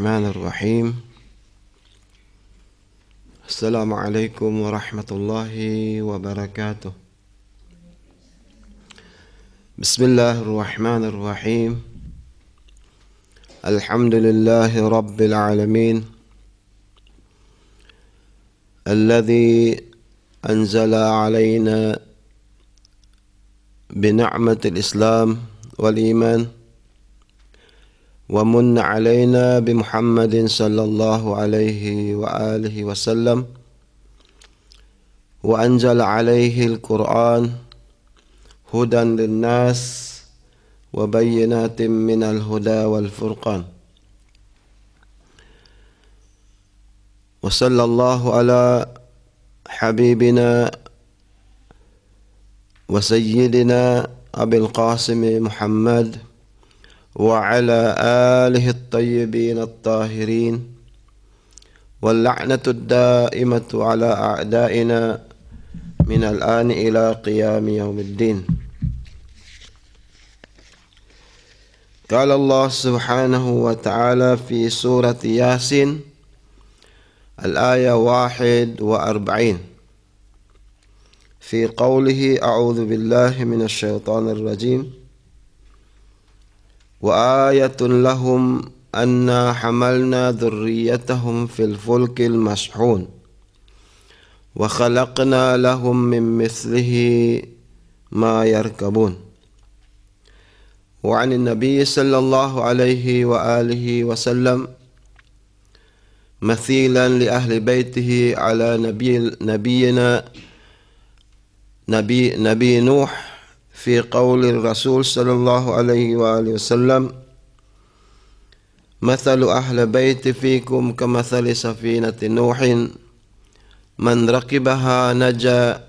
الرحمن الرحيم السلام عليكم ورحمة الله وبركاته بسم الله الرحمن الرحيم الحمد لله رب العالمين الذي أنزل علينا بنعمة الإسلام والإيمان ومن علينا بمحمد صلى الله عليه وآله وسلم وأنزل عليه القرآن هدى للناس وبينات من الهدى والفرقان وصلى الله على حبيبنا وسيدنا أبي القاسم محمد وعلى آله الطيبين الطاهرين واللعنة الدائمة على أعدائنا من الآن إلى قيام يوم الدين قال الله سبحانه وتعالى في سورة ياسين الآية واحد وأربعين في قوله أعوذ بالله من الشيطان الرجيم وآية لهم أنا حملنا ذريتهم في الفلك المشحون وخلقنا لهم من مثله ما يركبون وعن النبي صلى الله عليه وآله وسلم مثيلا لأهل بيته على نبي نبينا نبي نبي نوح في قول الرسول صلى الله عليه وآله وسلم مثل أهل بيت فيكم كمثل سفينة نوح من ركبها نجا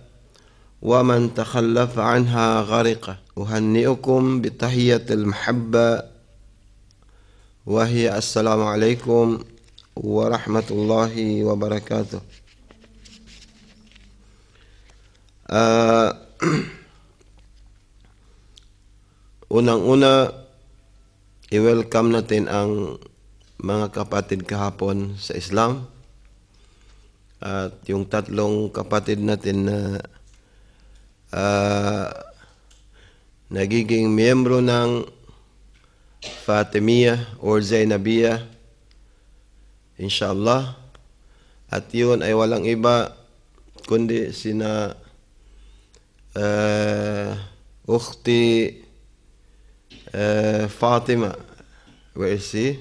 ومن تخلف عنها غرق أهنئكم بتحية المحبة وهي السلام عليكم ورحمة الله وبركاته آه Unang-una, i-welcome natin ang mga kapatid kahapon sa Islam at yung tatlong kapatid natin na uh, nagiging miyembro ng Fatimiyah or Zainabiyah inshallah at yun ay walang iba kundi sina uh, Ukhti uh, Fatima. Where is she?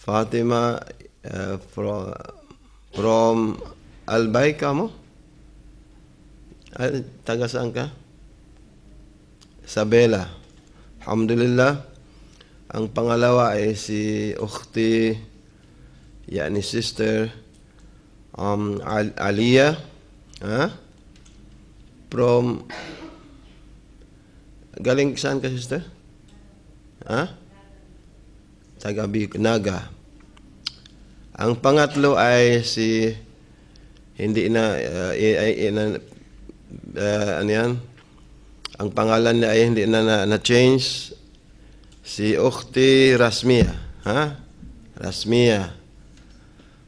Fatima uh, from from Albay ka Ay, taga saan ka? Sabela. Alhamdulillah. Ang pangalawa ay si Ukhti, yani sister, um, Al Aliyah, ha? Huh? from Galing saan ka, sister? Ha? Taga Naga. Ang pangatlo ay si hindi na uh, ina, uh, ano yan? Ang pangalan niya ay hindi na na, na change si Ukti Rasmia, ha? Rasmia.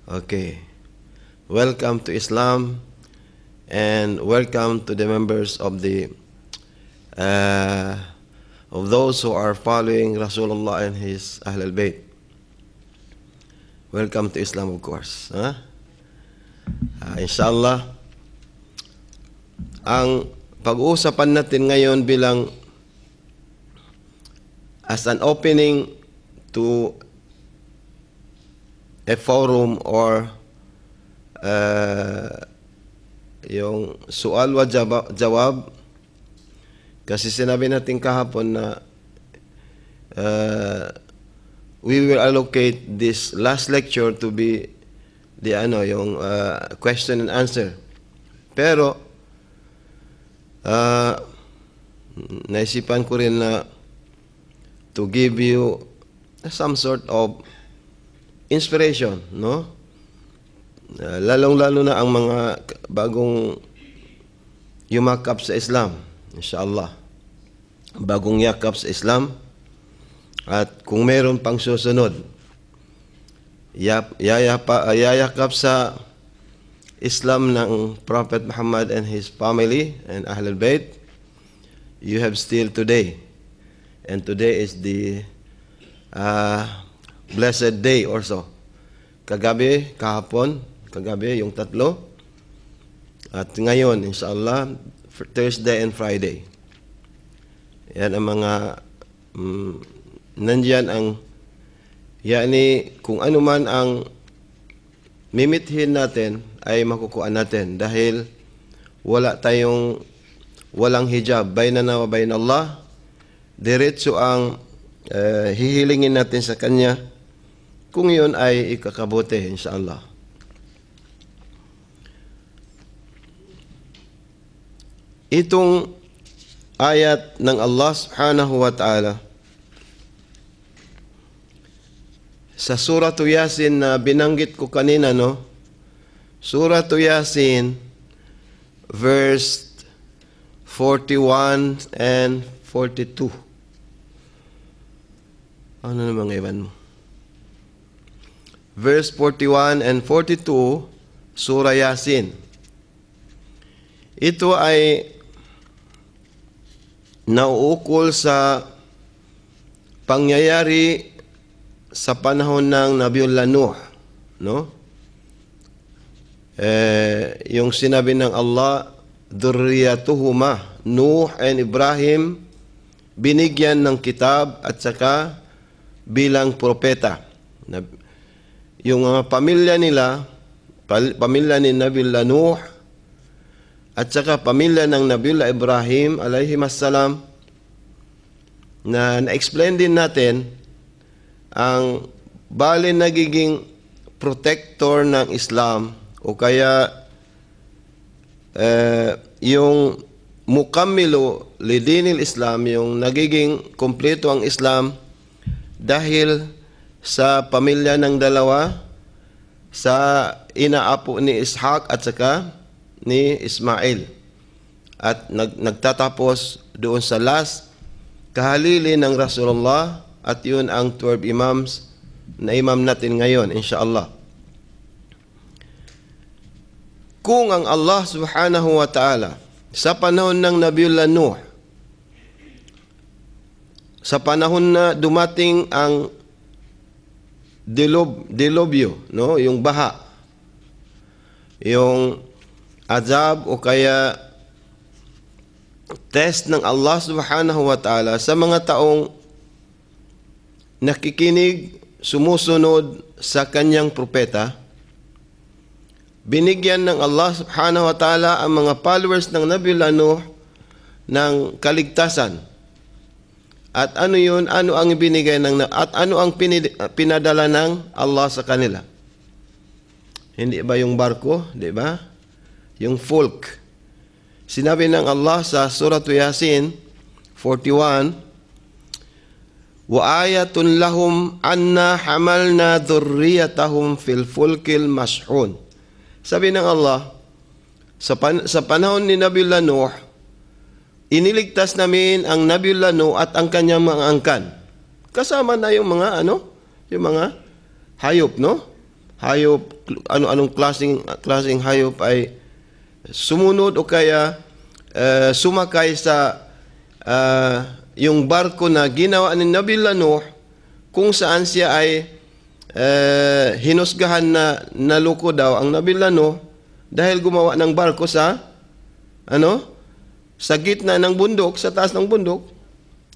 Okay. Welcome to Islam and welcome to the members of the uh, of those who are following Rasulullah and his Ahlul al-Bayt. Welcome to Islam, of course. Huh? Uh, inshallah, ang pag-uusapan natin ngayon bilang as an opening to a forum or uh, yung sual wa jawab, jawab kasi sinabi natin kahapon na uh, we will allocate this last lecture to be the ano yung uh, question and answer. Pero uh, naisipan ko rin na to give you some sort of inspiration, no? Uh, lalong-lalo na ang mga bagong yumakap sa Islam Inshallah. Bagong yakap sa Islam. At kung meron pang susunod, yap, yayapa, uh, yayakap sa Islam ng Prophet Muhammad and his family and Ahlul Bayt, you have still today. And today is the uh, blessed day also Kagabi, kahapon, kagabi, yung tatlo. At ngayon, inshallah, for Thursday and Friday. Yan ang mga mm, nandyan ang yani kung ano man ang mimithin natin ay makukuha natin dahil wala tayong walang hijab bainana wa bain Allah diretso ang uh, hihilingin natin sa kanya kung yun ay ikakabuti insha Allah itong ayat ng Allah subhanahu wa ta'ala sa Suratu Yasin na binanggit ko kanina, no? Suratu Yasin, verse 41 and 42. Ano naman ngayon mo? Verse 41 and 42, Surah Yasin. Ito ay nauukol sa pangyayari sa panahon ng Nabiullah Nuh, no? Eh, yung sinabi ng Allah, Durriyatuhuma, Nuh and Ibrahim, binigyan ng kitab at saka bilang propeta. Yung mga pamilya nila, pamilya ni Nabiullah Nuh, at saka pamilya ng Nabiullah Ibrahim alayhi salam na na-explain din natin ang bali nagiging protector ng Islam o kaya eh, yung mukammilo lidinil Islam yung nagiging kompleto ang Islam dahil sa pamilya ng dalawa sa inaapo ni Ishak at saka ni Ismail. At nag, nagtatapos doon sa last kahalili ng Rasulullah at yun ang 12 imams na imam natin ngayon, insyaAllah. Kung ang Allah subhanahu wa ta'ala sa panahon ng Nabiullah Nuh, sa panahon na dumating ang dilob, dilobyo, no? yung baha, yung azab o kaya test ng Allah subhanahu wa ta'ala sa mga taong nakikinig, sumusunod sa kanyang propeta. Binigyan ng Allah subhanahu wa ta'ala ang mga followers ng Nabi Nuh ng kaligtasan. At ano yun? Ano ang binigay ng at ano ang pinadala ng Allah sa kanila? Hindi ba yung barko, di ba? yung folk. Sinabi ng Allah sa Surah Yasin 41, وَآيَةٌ لَهُمْ أَنَّا حَمَلْنَا ذُرِّيَّتَهُمْ فِي الْفُلْكِ الْمَشْحُونَ Sabi ng Allah, sa, pan- sa panahon ni Nabiullah Nuh, iniligtas namin ang Nabiullah Nuh at ang kanyang mga angkan. Kasama na yung mga ano, yung mga hayop, no? Hayop, ano anong klaseng klaseng hayop ay sumunod o kaya uh, sumakay sa uh, yung barko na ginawa ni Nabila Nuh kung saan siya ay uh, hinusgahan na naluko daw ang Nabila Nuh dahil gumawa ng barko sa ano sa gitna ng bundok sa taas ng bundok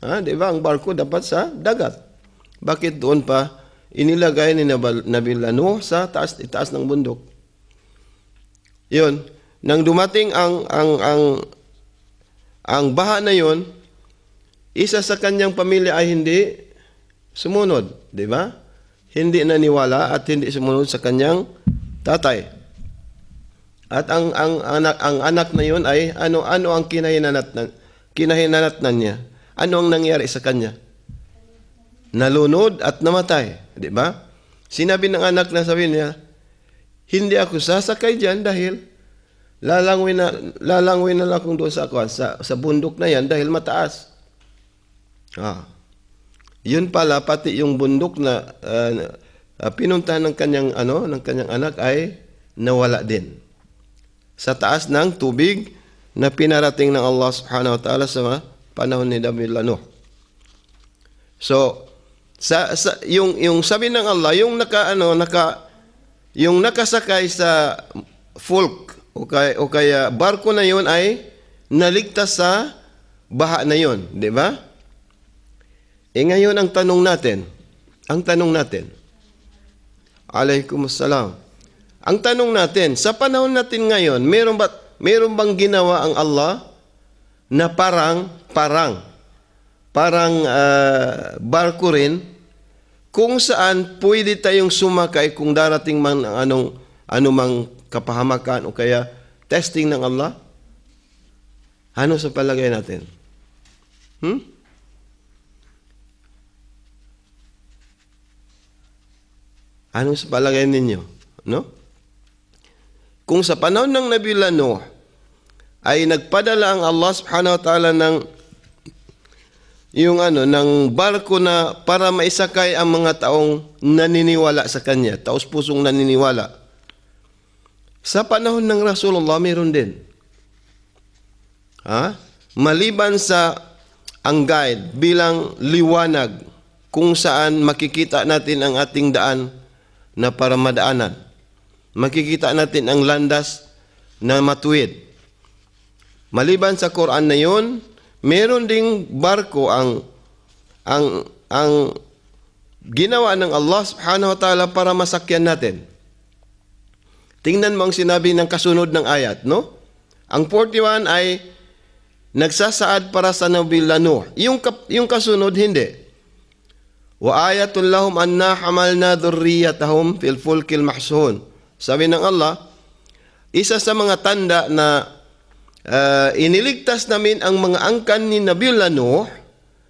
ha di ba ang barko dapat sa dagat bakit doon pa inilagay ni Nabila Nuh sa taas itaas ng bundok yon nang dumating ang ang ang ang baha na yon, isa sa kanyang pamilya ay hindi sumunod, di ba? Hindi naniwala at hindi sumunod sa kanyang tatay. At ang ang anak ang anak na yon ay ano ano ang kinahinanat na, kinahinanat na niya? Ano ang nangyari sa kanya? Nalunod at namatay, di ba? Sinabi ng anak na sabi niya, hindi ako sasakay diyan dahil Lalangoy na, lalangoy na lang kung doon sa, kwan, sa, sa bundok na yan dahil mataas. Ah. Yun pala, pati yung bundok na uh, pinunta ng kanyang, ano, ng kanyang anak ay nawala din. Sa taas ng tubig na pinarating ng Allah subhanahu wa ta'ala sa panahon ni Nabi Nuh. So, sa, sa yung yung sabi ng Allah yung naka ano naka yung nakasakay sa fulk o kaya, o kaya barko na yon ay naligtas sa baha na yon, di ba? E ngayon ang tanong natin, ang tanong natin, Alaykum assalam. Ang tanong natin, sa panahon natin ngayon, meron ba meron bang ginawa ang Allah na parang parang parang uh, barko rin kung saan pwede tayong sumakay kung darating man ang anong anumang kapahamakan o kaya testing ng Allah? Ano sa palagay natin? Hmm? Ano sa palagay ninyo? No? Kung sa panahon ng Nabi Nuh ay nagpadala ang Allah Subhanahu wa taala ng yung ano ng barko na para maisakay ang mga taong naniniwala sa kanya, taos pusong naniniwala. Sa panahon ng Rasulullah, mayroon din. Ha? Maliban sa ang guide bilang liwanag kung saan makikita natin ang ating daan na para madaanan. Makikita natin ang landas na matuwid. Maliban sa Quran na yon, meron ding barko ang ang ang ginawa ng Allah Subhanahu wa Ta'ala para masakyan natin. Tingnan mo ang sinabi ng kasunod ng ayat, no? Ang 41 ay nagsasaad para sa nabila Nuh. Yung, yung kasunod, hindi. Wa ayatul lahum anna hamalna dhurriyatahum fil fulkil mahsun. Sabi ng Allah, isa sa mga tanda na uh, iniligtas namin ang mga angkan ni Nabila Nuh,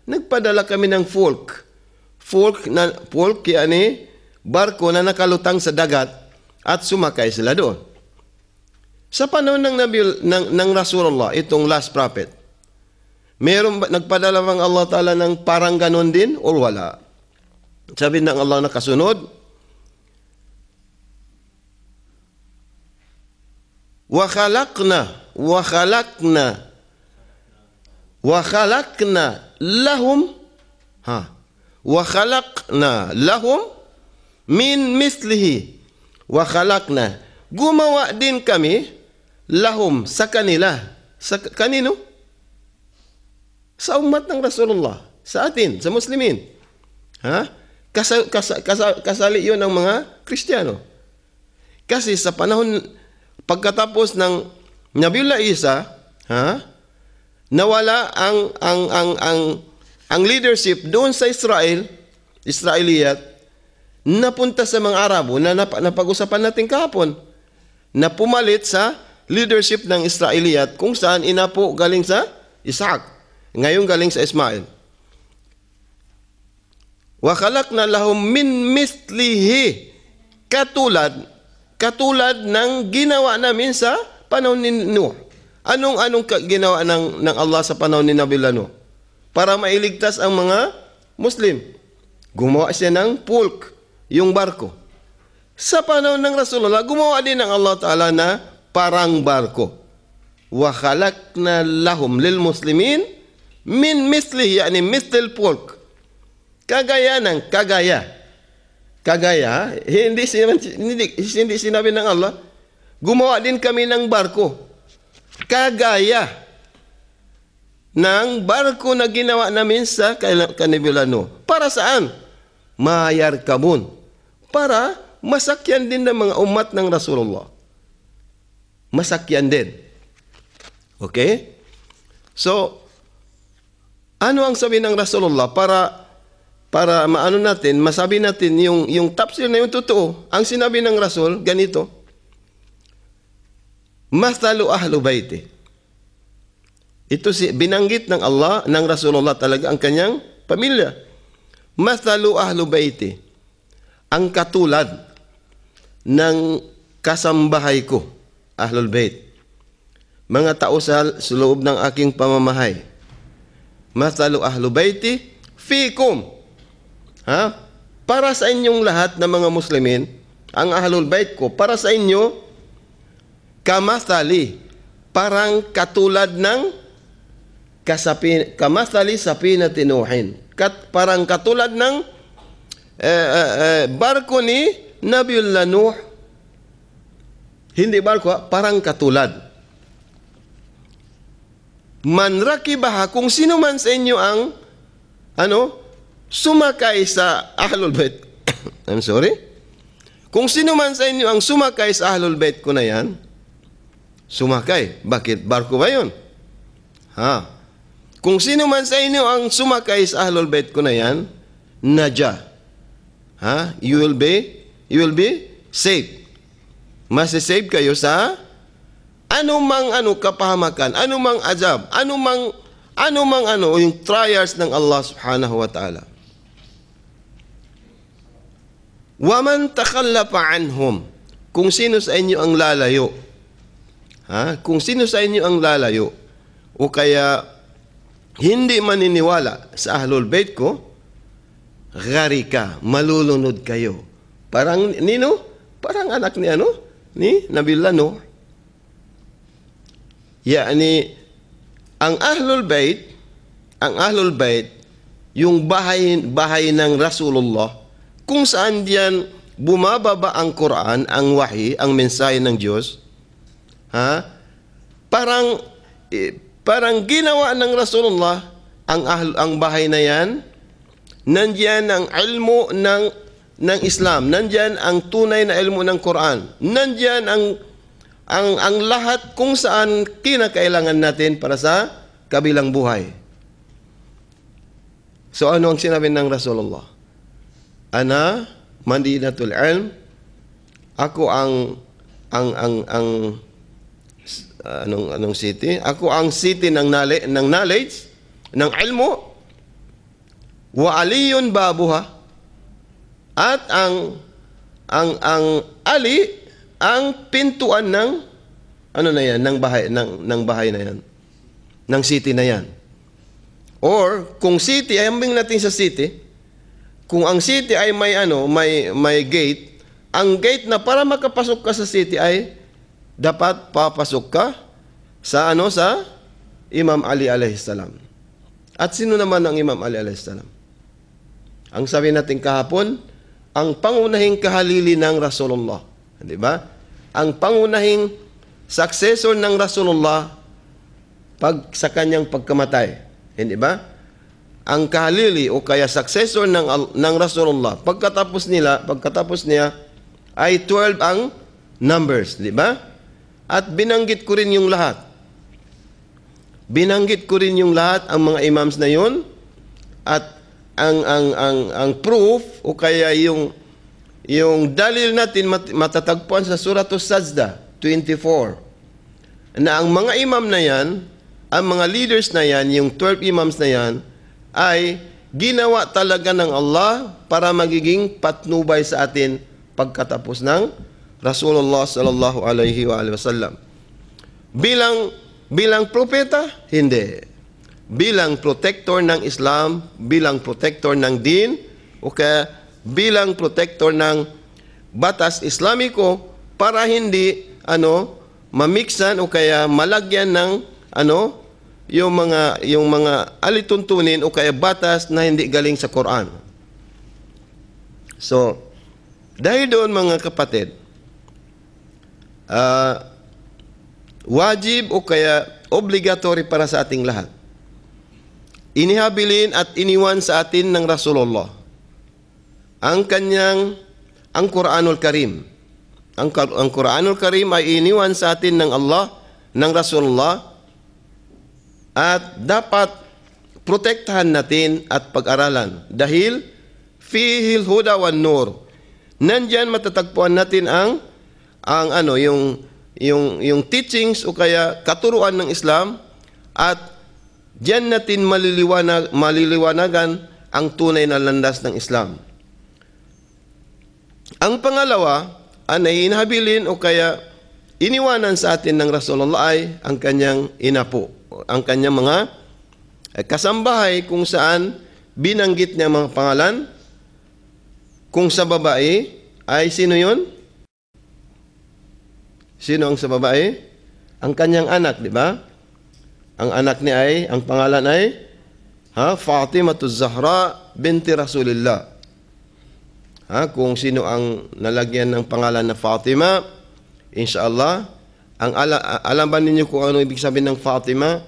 nagpadala kami ng folk. Folk na folk yani barko na nakalutang sa dagat at sumakay sila doon. Sa panahon ng, Nabi, ng, ng Rasulullah, itong last prophet, meron ba, nagpadala bang Allah Ta'ala ng parang ganun din o wala? Sabi ng Allah na kasunod, وَخَلَقْنَا وَخَلَقْنَا وَخَلَقْنَا lahum, ha, وَخَلَقْنَا lahum min mislihi wa khalaqna gumawa din kami lahum sa kanila. Sa kanino? Sa umat ng Rasulullah. Sa atin, sa Muslimin. Ha? Kasa, kasa, kasa, kasali yun ng mga Kristiyano. Kasi sa panahon, pagkatapos ng Nabiullah Isa, ha? nawala ang ang ang ang ang leadership doon sa Israel, Israeliyat napunta sa mga Arabo na nap- napag-usapan natin kahapon na pumalit sa leadership ng Israeliyat kung saan inapo galing sa Isaac. Ngayon galing sa Ismail. Wakalak na lahum min mislihi katulad katulad ng ginawa namin sa panahon ni Noah. Anong anong ginawa ng ng Allah sa panahon ni Nabi Nuh? Para mailigtas ang mga Muslim. Gumawa siya ng pulk yung barko. Sa panahon ng Rasulullah, gumawa din ng Allah Ta'ala na parang barko. Wa khalaqna lahum lil muslimin min mislih, yani mislil pork. Kagaya ng kagaya. Kagaya, hindi, hindi, hindi sinabi ng Allah, gumawa din kami ng barko. Kagaya ng barko na ginawa namin sa kanibulano. Para saan? Mayar kamun para masakyan din ng mga umat ng Rasulullah. Masakyan din. Okay? So, ano ang sabi ng Rasulullah para para maano natin, masabi natin yung yung tafsir na yung totoo. Ang sinabi ng Rasul ganito. Masalu ahlu baiti. Ito si binanggit ng Allah ng Rasulullah talaga ang kanyang pamilya. Masalu ahlu baiti ang katulad ng kasambahay ko, Ahlul Bayt, mga tao sa, loob ng aking pamamahay. Mathalu Ahlul Bayti, fikum. Ha? Para sa inyong lahat na mga Muslimin, ang Ahlul Bayt ko, para sa inyo, kamathali, parang katulad ng kasapin, kamathali sa pinatinuhin. Kat, parang katulad ng eh, eh, eh, barko ni Nabiullah Nuh. Hindi barko, ah, parang katulad. Manrakibaha, kung sino man sa inyo ang ano, sumakay sa Ahlul Bait. I'm sorry? Kung sino man sa inyo ang sumakay sa Ahlul Bait ko na yan, sumakay. Bakit? Barko ba yun? Ha? Kung sino man sa inyo ang sumakay sa Ahlul Bait ko na yan, naja ha? You will be you will be saved. Masisave kayo sa anumang ano kapahamakan, anumang azab, anumang anumang ano yung trials ng Allah Subhanahu wa taala. Wa man takhallafa anhum. Kung sino sa inyo ang lalayo. Ha? Kung sino sa inyo ang lalayo o kaya hindi maniniwala sa Ahlul Bait ko, gari ka, malulunod kayo. Parang, nino? Parang anak ni ano? Ni Nabil no? Yani, ang Ahlul Bayt, ang Ahlul Bayt, yung bahay, bahay ng Rasulullah, kung saan diyan bumababa ang Quran, ang wahi, ang mensahe ng Diyos, ha? Parang eh, parang ginawa ng Rasulullah ang ahl, ang bahay na 'yan Nandiyan ang ilmo ng, ng Islam. Nandiyan ang tunay na ilmo ng Quran. Nandiyan ang, ang, ang lahat kung saan kinakailangan natin para sa kabilang buhay. So ano ang sinabi ng Rasulullah? Ana, mandinatul ilm, ako ang ang ang ang anong anong city? Ako ang city ng knowledge, ng knowledge, ng ilmo wa aliyun babuha at ang ang ang ali ang pintuan ng ano na yan ng bahay ng ng bahay na yan ng city na yan or kung city ay ambing natin sa city kung ang city ay may ano may may gate ang gate na para makapasok ka sa city ay dapat papasok ka sa ano sa Imam Ali alayhi salam at sino naman ang Imam Ali alayhi salam ang sabi natin kahapon, ang pangunahing kahalili ng Rasulullah. Di ba? Ang pangunahing successor ng Rasulullah pag sa kanyang pagkamatay. Hindi ba? Ang kahalili o kaya successor ng, ng Rasulullah, pagkatapos nila, pagkatapos niya, ay 12 ang numbers. Di ba? At binanggit ko rin yung lahat. Binanggit ko rin yung lahat ang mga imams na yun at ang ang ang ang proof o kaya yung yung dalil natin matatagpuan sa Suratul Sajda 24 na ang mga imam na yan, ang mga leaders na yan, yung 12 imams na yan, ay ginawa talaga ng Allah para magiging patnubay sa atin pagkatapos ng Rasulullah sallallahu alaihi wa sallam Bilang bilang propeta, hindi bilang protector ng Islam, bilang protector ng din, okay, bilang protector ng batas Islamiko para hindi ano mamiksan o kaya malagyan ng ano yung mga yung mga alituntunin o kaya batas na hindi galing sa Quran. So, dahil doon mga kapatid, uh, wajib o kaya obligatory para sa ating lahat inihabilin at iniwan sa atin ng Rasulullah ang kanyang ang Quranul Karim. Ang, ang Quranul Karim ay iniwan sa atin ng Allah, ng Rasulullah at dapat protektahan natin at pag-aralan dahil fihil huda wan nur. Nandiyan matatagpuan natin ang ang ano yung yung yung teachings o kaya katuruan ng Islam at Diyan natin maliliwanag, maliliwanagan ang tunay na landas ng Islam. Ang pangalawa, anay inhabilin o kaya iniwanan sa atin ng Rasulullah ay ang kanyang inapo, ang kanyang mga eh, kasambahay kung saan binanggit niya mga pangalan. Kung sa babae ay sino yon? Sino ang sa babae? Ang kanyang anak, di ba? Ang anak niya ay, ang pangalan ay ha, Fatima Zahra binti Rasulillah. Ha, kung sino ang nalagyan ng pangalan na Fatima, insyaallah, ang ala, alam ba ninyo kung ano ibig sabihin ng Fatima?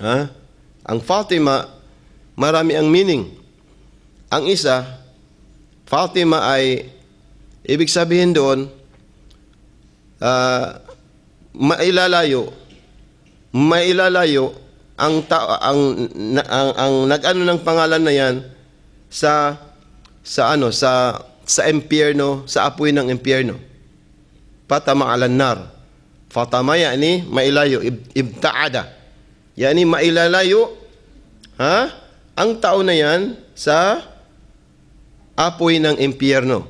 Ha? Ang Fatima, marami ang meaning. Ang isa, Fatima ay ibig sabihin doon uh, mailalayo mailalayo ang ta- ang, na, ang ang nag-ano ng pangalan na yan sa sa ano sa sa impyerno, sa apoy ng Fatama Patama nar. Fatama yani mailayo, Ib, ibtaada. Yani mailalayo ha? Ang tao na yan sa apoy ng impyerno.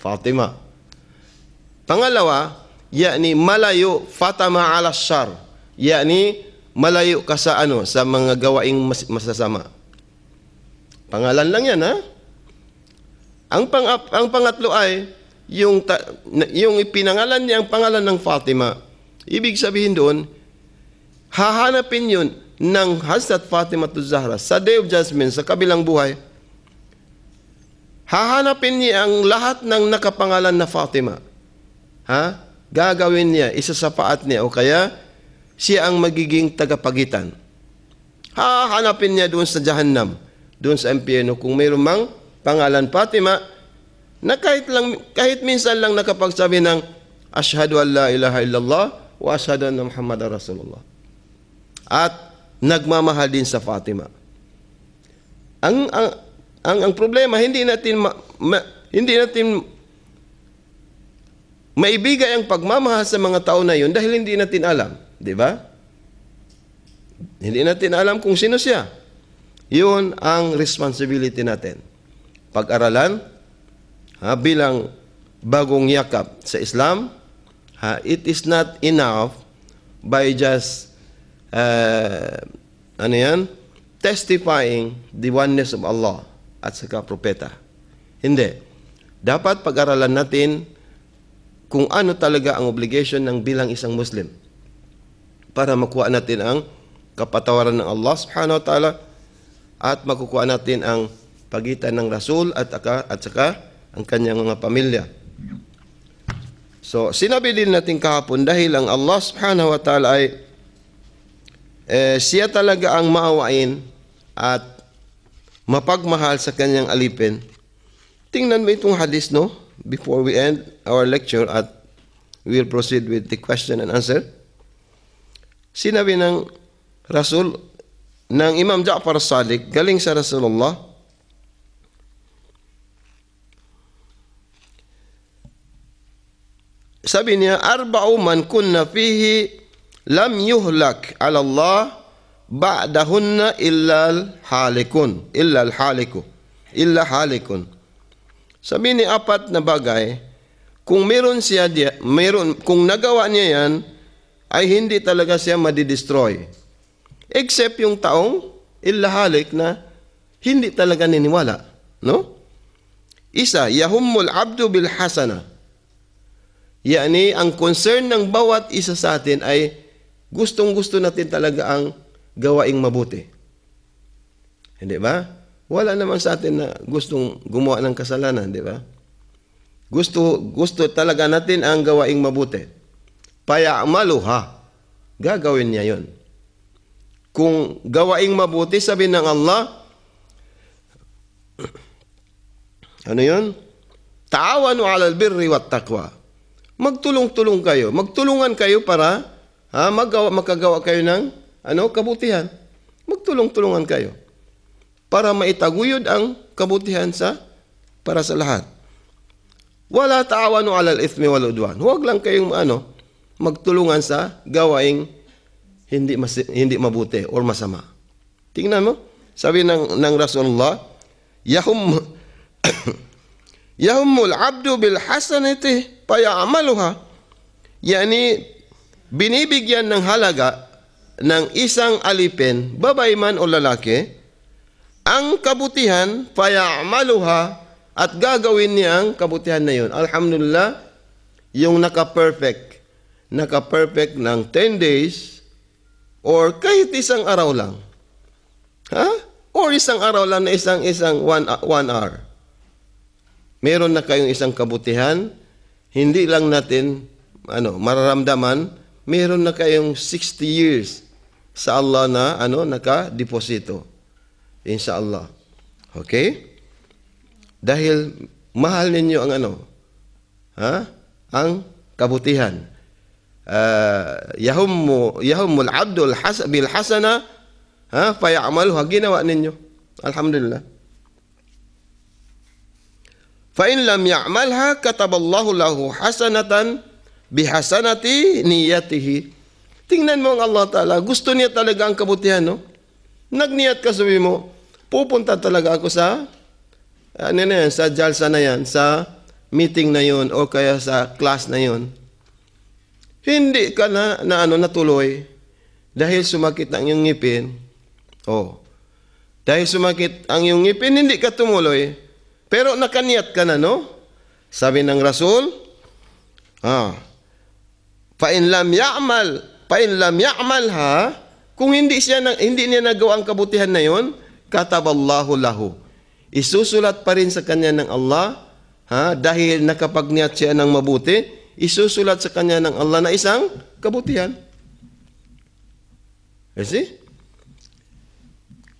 Fatima. Pangalawa, yani malayo fatama ala syar Yani malayo ka sa ano sa mga gawaing mas masasama. Pangalan lang 'yan, ha? Ang pang ang pangatlo ay yung ta, yung ipinangalan niya ang pangalan ng Fatima. Ibig sabihin doon, hahanapin 'yun ng Hazrat Fatima Zahra sa Day of Judgment sa kabilang buhay. Hahanapin niya ang lahat ng nakapangalan na Fatima. Ha? Gagawin niya, isa sa paat niya o kaya siya ang magiging tagapagitan. Hahanapin niya doon sa Jahannam, doon sa impyerno kung mayroon mang pangalan Fatima na kahit, lang, kahit minsan lang nakapagsabi ng Ashhadu an la ilaha illallah wa ashhadu anna Muhammad Rasulullah. At nagmamahal din sa Fatima. Ang, ang, ang, ang problema, hindi natin ma, ma, hindi natin maibigay ang pagmamahal sa mga tao na yun dahil hindi natin alam. Di ba? Hindi natin alam kung sino siya. Yun ang responsibility natin. Pag-aralan ha, bilang bagong yakap sa Islam, ha, it is not enough by just uh, ano yan? testifying the oneness of Allah at saka propeta. Hindi. Dapat pag-aralan natin kung ano talaga ang obligation ng bilang isang Muslim para makuha natin ang kapatawaran ng Allah subhanahu wa ta'ala at makukuha natin ang pagitan ng Rasul at, aka, at saka ang kanyang mga pamilya. So, sinabi din natin kahapon dahil ang Allah subhanahu wa ta'ala ay eh, siya talaga ang maawain at mapagmahal sa kanyang alipin. Tingnan mo itong hadis, no? before we end our lecture at we'll proceed with the question and answer. Sinabi ng Rasul ng Imam Ja'far Sadiq galing sa Rasulullah Sabi niya, Arba'u man kunna fihi lam yuhlak ala Allah ba'dahunna illa al-halikun. Illa al-haliku. Illa halikun. Sabi ni apat na bagay, kung meron siya meron kung nagawa niya yan ay hindi talaga siya madidestroy. Except yung taong ilahalik na hindi talaga niniwala, no? Isa, yahummul abdu bil hasana. Yani ang concern ng bawat isa sa atin ay gustong-gusto natin talaga ang gawaing mabuti. Hindi ba? Wala naman sa atin na gustong gumawa ng kasalanan, di ba? Gusto, gusto talaga natin ang gawaing mabuti. Paya Payamaluha. Gagawin niya yon. Kung gawaing mabuti, sabi ng Allah, ano yon? Taawanu alal birri wat taqwa. Magtulong-tulong kayo. Magtulungan kayo para ha, magawa, makagawa kayo ng ano, kabutihan. Magtulong-tulungan kayo para maitaguyod ang kabutihan sa para sa lahat. Wala taawanu alal ithmi wal udwan. Huwag lang kayong ano, magtulungan sa gawaing hindi mas, hindi mabuti or masama. Tingnan mo, sabi ng ng Rasulullah, yahum yahumul abdu bil hasanati payamaluha. Yani binibigyan ng halaga ng isang alipin, babae man o lalaki, ang kabutihan, fayamaluha, at gagawin niya ang kabutihan na yun. Alhamdulillah, yung naka-perfect, naka-perfect ng 10 days or kahit isang araw lang. Ha? Or isang araw lang na isang-isang one, one hour. Meron na kayong isang kabutihan, hindi lang natin ano, mararamdaman, meron na kayong 60 years sa Allah na ano naka-deposito. insyaallah okey dahil mahal ninyo ang ano ha ang kabutihan uh, yahummu yahummul abdul has bil hasana ha fayamalu ha, ginawa ninyo alhamdulillah fa in lam ya'malha kataballahu lahu hasanatan bihasanati niyatihi Tingnan mo ang Allah Ta'ala. Gusto niya talaga ang kabutihan, no? Nagniyat ka, sabi mo, pupunta talaga ako sa ano na yan, sa jalsa na yan, sa meeting na yon o kaya sa class na yon. Hindi ka na, na ano, natuloy dahil sumakit ang iyong ngipin. Oh. Dahil sumakit ang iyong ngipin, hindi ka tumuloy. Pero nakaniyat ka na, no? Sabi ng Rasul, ah, Pain lam ya'mal, pain lam ya'mal ha, kung hindi siya hindi niya nagawa ang kabutihan na 'yon, kataballahu lahu. Isusulat pa rin sa kanya ng Allah, ha? dahil nakapagniyat siya ng mabuti, isusulat sa kanya ng Allah na isang kabutihan. You see?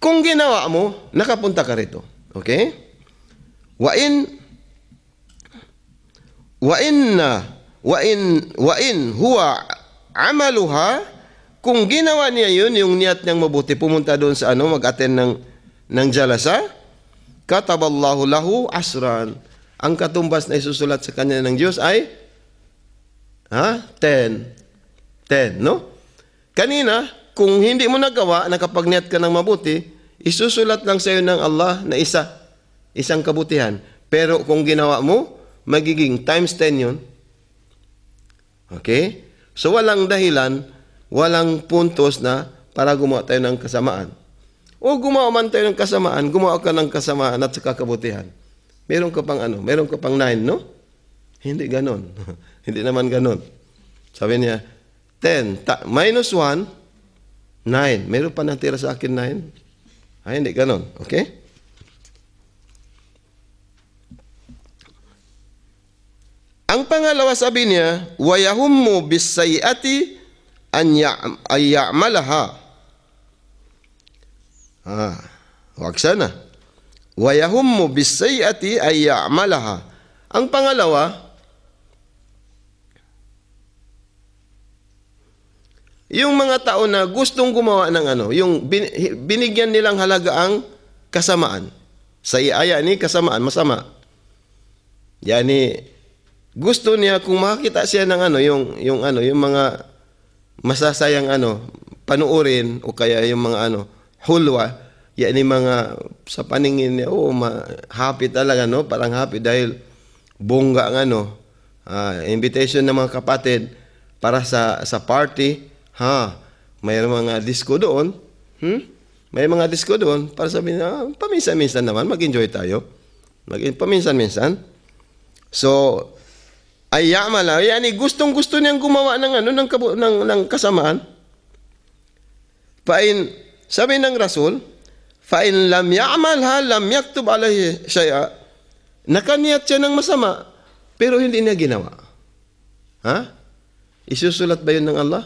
Kung ginawa mo, nakapunta ka rito. Okay? Wa in wa inna wa in wa in huwa amaluha kung ginawa niya yun, yung niyat niyang mabuti, pumunta doon sa ano, mag-attend ng ng jalasa, kataballahu lahu asran. Ang katumbas na isusulat sa kanya ng Diyos ay ha? 10. 10, no? Kanina, kung hindi mo nagawa, nakapag ka ng mabuti, isusulat lang sa iyo ng Allah na isa, isang kabutihan. Pero kung ginawa mo, magiging times 10 yun. Okay? So walang dahilan, walang puntos na para gumawa tayo ng kasamaan. O gumawa man tayo ng kasamaan, gumawa ka ng kasamaan at saka kabutihan. Meron ka pang ano? Meron ka pang nine, no? Hindi ganon. Hindi naman ganon. Sabi niya, 10 ta- minus 1, 9. Meron pa natira sa akin 9? Ay, ah, hindi ganon. Okay? Ang pangalawa sabi niya, وَيَهُمُّ بِالسَّيْئَةِ أَنْ يَعْمَلَهَا Ha. Ah. Huwag sana. Wa yahummu bisayati ay ya'malaha. Ang pangalawa, yung mga tao na gustong gumawa ng ano, yung binigyan nilang halaga ang kasamaan. Sa iaya ah, ni kasamaan, masama. Yani, gusto niya kung makakita siya ng ano, yung, yung ano, yung mga masasayang ano, panuorin o kaya yung mga ano, hulwa, yan yung mga sa paningin niya, oh, ma, happy talaga, no? Parang happy dahil bongga ang ano, uh, ah, invitation ng mga kapatid para sa sa party, ha? May mga disco doon. Hmm? May mga disco doon para sabihin na ah, paminsan-minsan naman mag-enjoy tayo. Mag paminsan-minsan. So ayama lang, yan eh, gustong-gusto niyang gumawa ng ano ng, ng ng kasamaan. Pain sabi ng Rasul, فَإِنْ لَمْ يَعْمَلْهَا لَمْ يَكْتُبْ عَلَيْهِ شَيْئًا Nakaniyat siya ng masama, pero hindi niya ginawa. Ha? Isusulat ba yun ng Allah?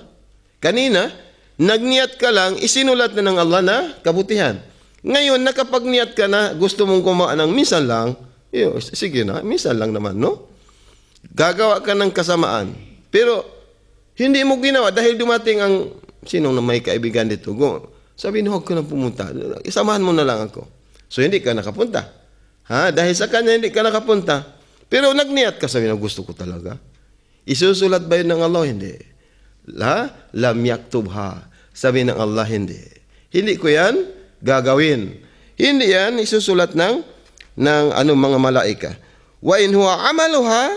Kanina, nagniyat ka lang, isinulat na ng Allah na kabutihan. Ngayon, nakapagniyat ka na, gusto mong kumaan ng minsan lang, yo, sige na, minsan lang naman, no? Gagawa ka ng kasamaan. Pero, hindi mo ginawa dahil dumating ang, sinong na may kaibigan dito? Go, sabi niya, huwag ko na pumunta. Isamahan mo na lang ako. So, hindi ka nakapunta. Ha? Dahil sa kanya, hindi ka nakapunta. Pero nagniyat ka, sabi na, gusto ko talaga. Isusulat ba yun ng Allah? Hindi. La? Lam yaktubha. Sabi ng Allah, hindi. Hindi ko yan gagawin. Hindi yan isusulat ng, ng ano, mga malaika. Wa in huwa amaluha.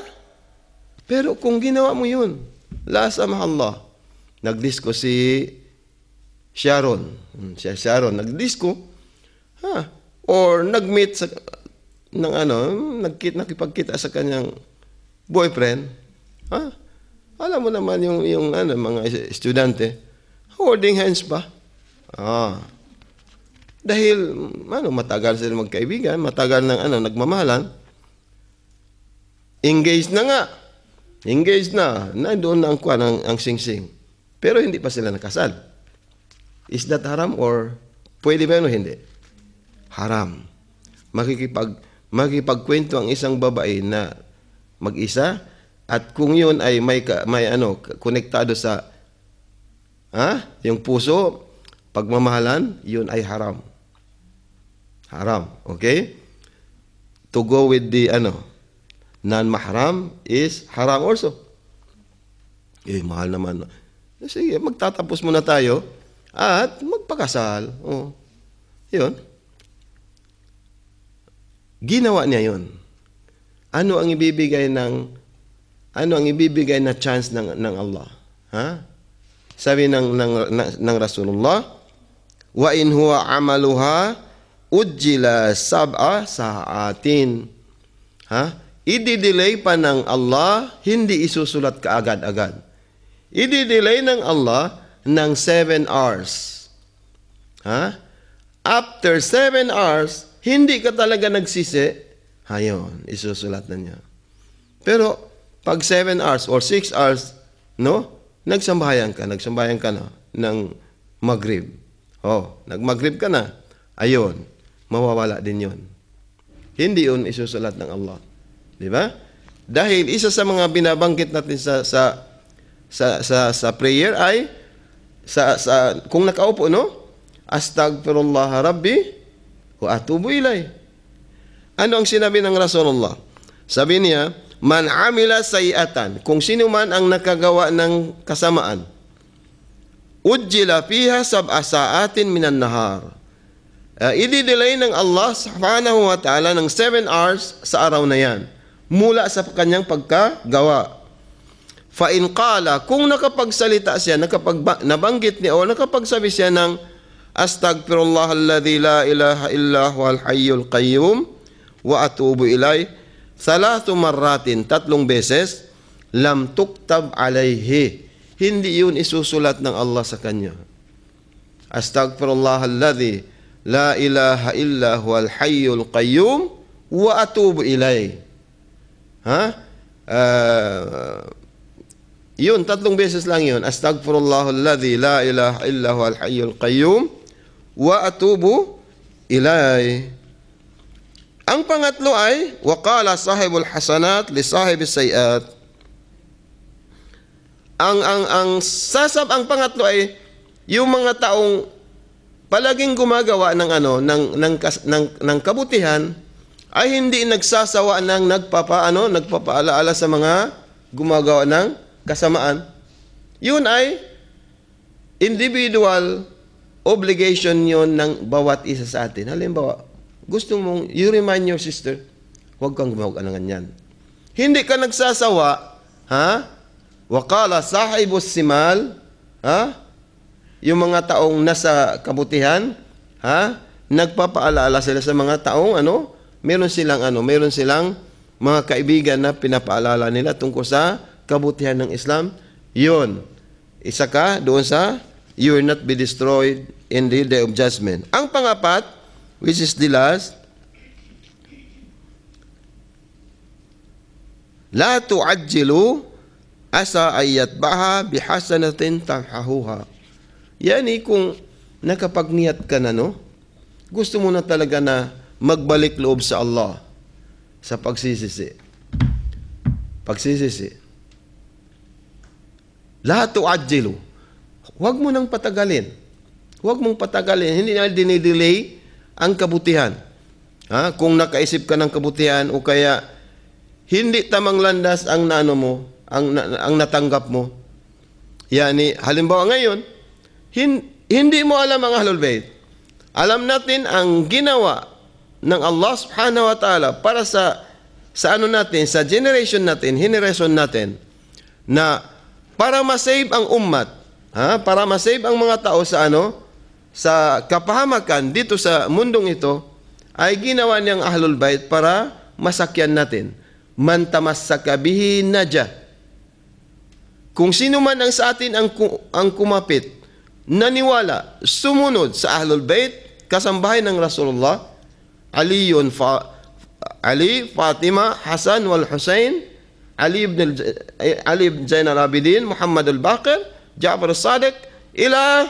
Pero kung ginawa mo yun, la samah Allah. Nag-discuss si Sharon. Hmm, si Sharon nagdisco. Ha? Or nagmeet sa ng ano, nagkit nakipagkita sa kanyang boyfriend. Ha? Alam mo naman yung yung ano mga estudyante, holding hands pa. Ah. Dahil ano matagal sila magkaibigan, matagal nang ano nagmamahalan. Engaged na nga. Engaged na. Nandoon na ang kuan ang, ang singsing. Pero hindi pa sila nakasal. Is that haram or pwede ba yun o hindi? Haram. Makikipag, makikipagkwento ang isang babae na mag-isa at kung yun ay may, may ano, konektado sa ha? yung puso, pagmamahalan, yun ay haram. Haram. Okay? To go with the ano, non-mahram is haram also. Eh, mahal naman. Sige, magtatapos muna tayo. At magpakasal. Oh. Yun. Ginawa niya yun. Ano ang ibibigay ng ano ang ibibigay na chance ng ng Allah? Ha? Sabi ng ng ng, ng Rasulullah, wa in huwa amaluha ujila sab'a sa'atin. Ha? Ididelay pa ng Allah, hindi isusulat kaagad-agad. Ididelay ng Allah, ng 7 hours. Ha? After 7 hours, hindi ka talaga nagsisi, ayon, isusulat na niya. Pero, pag 7 hours or 6 hours, no? Nagsambahayan ka, nagsambahayan ka na ng Maghrib. Oh, nagmagrib ka na. Ayon, mawawala din yon. Hindi 'yon isusulat ng Allah. Di ba? Dahil isa sa mga binabanggit natin sa sa sa sa, sa prayer ay sa, sa kung nakaupo no astagfirullah rabbi wa atubu ilay ano ang sinabi ng Rasulullah sabi niya man amila sayiatan kung sino man ang nakagawa ng kasamaan ujjila fiha sab'a sa'atin minan nahar uh, ah, ididelay ng Allah subhanahu wa ta'ala ng 7 hours sa araw na yan mula sa kanyang pagkagawa Fa in qala, kung nakapagsalita siya, nakapag nabanggit niya o nakapagsabi siya ng Astagfirullah alladhi la ilaha illa huwal hayyul qayyum wa atubu ilay thalathu marratin, tatlong beses, lam tuktab alayhi. Hindi yun isusulat ng Allah sa kanya. Astagfirullah alladhi la ilaha illa huwal hayyul qayyum wa atubu ilay. Ha? Uh, yun, tatlong beses lang yun. Astagfirullah alladhi la ilaha illa huwa al-hayyul qayyum wa atubu ilay. Ang pangatlo ay waqala sahibul hasanat li sahibis sayiat. Ang ang ang sasab ang pangatlo ay yung mga taong palaging gumagawa ng ano ng ng ng, ng kabutihan ay hindi nagsasawa ng nagpapaano nagpapaalaala sa mga gumagawa ng kasamaan, yun ay individual obligation yon ng bawat isa sa atin. Halimbawa, gusto mong, you remind your sister, huwag kang gumawa ng ganyan. Hindi ka nagsasawa, ha? Wakala sahibus simal, ha? Yung mga taong nasa kabutihan, ha? Nagpapaalala sila sa mga taong ano? Meron silang ano, meron silang mga kaibigan na pinapaalala nila tungkol sa kabutihan ng Islam? Yun. Isa ka doon sa you will not be destroyed in the day of judgment. Ang pangapat, which is the last, La tu'ajjilu asa ayat baha bihasanatin tamhahuha. Yan eh, kung nakapagniyat ka na, no? Gusto mo na talaga na magbalik loob sa Allah sa pagsisisi. Pagsisisi. La tu'ajjilu. Oh. Huwag mo nang patagalin. Huwag mong patagalin. Hindi na dinidelay ang kabutihan. Ha? Kung nakaisip ka ng kabutihan o kaya hindi tamang landas ang naano mo, ang, ang natanggap mo. Yani, halimbawa ngayon, hin, hindi mo alam ang Ahlul Bayt. Alam natin ang ginawa ng Allah Subhanahu wa Ta'ala para sa sa ano natin, sa generation natin, generation natin na para masave ang ummat, ha? para masave ang mga tao sa ano, sa kapahamakan dito sa mundong ito, ay ginawa niyang Ahlul Bait para masakyan natin. Man tamassakabihi naja. Kung sino man ang sa atin ang, ang kumapit, naniwala, sumunod sa Ahlul Bait, kasambahay ng Rasulullah, Ali Fa, Ali, Fatima, Hasan, wal Hussein, علي بن الج... علي بن زين العابدين محمد الباقر جعفر الصادق إلى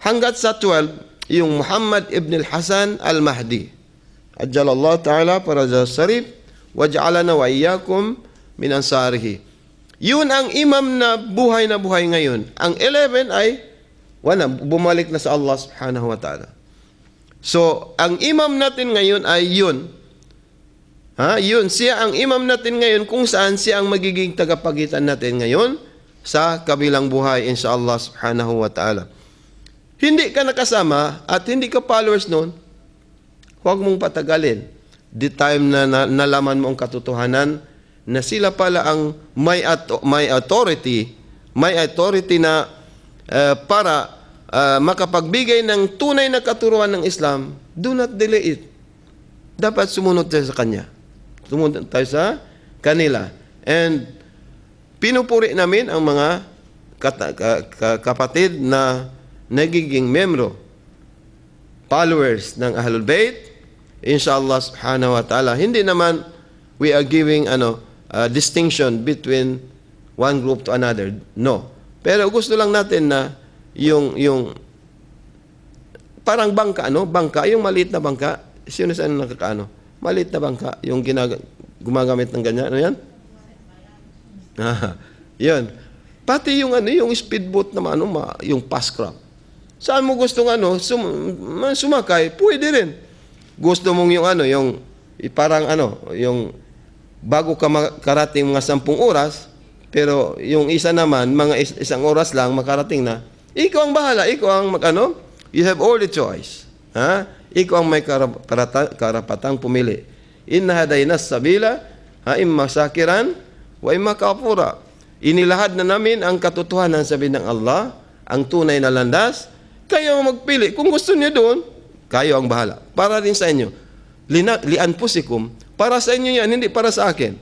حنقة ساتوال يوم محمد ابن الحسن المهدي أجل الله تعالى فرجه الشريف وجعلنا وإياكم من ansarihi. يون ان imam na buhay na buhay Ang 11 ay wala, bumalik na sa Allah subhanahu wa So, ang imam natin ngayon ay yun, Ha? Yun, siya ang imam natin ngayon kung saan siya ang magiging tagapagitan natin ngayon sa kabilang buhay, insyaAllah subhanahu wa ta'ala. Hindi ka nakasama at hindi ka followers noon, huwag mong patagalin. The time na, nalaman mo ang katotohanan na sila pala ang may, ato, may authority, may authority na uh, para uh, makapagbigay ng tunay na katuruan ng Islam, do not delay it. Dapat sumunod sa kanya. Tumunta tayo sa kanila. And pinupuri namin ang mga kapatid na nagiging membro, followers ng Ahlul Bayt. Inshallah subhanahu wa ta'ala. Hindi naman we are giving ano uh, distinction between one group to another. No. Pero gusto lang natin na yung yung parang bangka ano, bangka, yung maliit na bangka, sino saan nakakaano? Maliit na bangka. Yung ginag gumagamit ng ganyan. Ano yan? Ah, yun. Pati yung ano, yung speedboat naman, ano, ma, yung fast crop. Saan mo gustong ano, sum, sumakay, pwede rin. Gusto mong yung ano, yung parang ano, yung bago ka makarating mga sampung oras, pero yung isa naman, mga is isang oras lang makarating na, ikaw ang bahala, ikaw ang magano you have all the choice. Ha? Ikaw ang may karapatang pumili. Inna hadainas sabila, ha imma sakiran, wa imma kafura. Inilahad na namin ang katotohanan sabi ng Allah, ang tunay na landas, kayo magpili. Kung gusto niyo doon, kayo ang bahala. Para rin sa inyo. Lina, pusikum, para sa inyo yan, hindi para sa akin.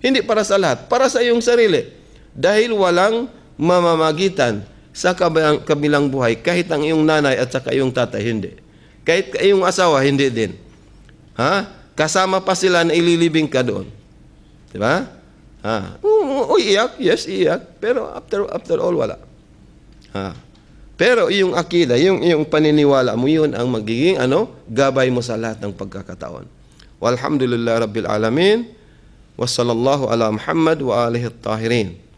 Hindi para sa lahat, para sa iyong sarili. Dahil walang mamamagitan sa kabilang buhay, kahit ang iyong nanay at saka iyong tatay, hindi. Kahit iyong asawa, hindi din. Ha? Kasama pa sila na ililibing ka doon. Di ba? Ha? Oo, oh, iyak. Yes, iyak. Pero after, after all, wala. Ha? Pero iyong akida, yung iyong paniniwala mo, yun ang magiging ano, gabay mo sa lahat ng pagkakataon. Walhamdulillah Rabbil Alamin. Wassalallahu ala Muhammad wa alihi at-tahirin.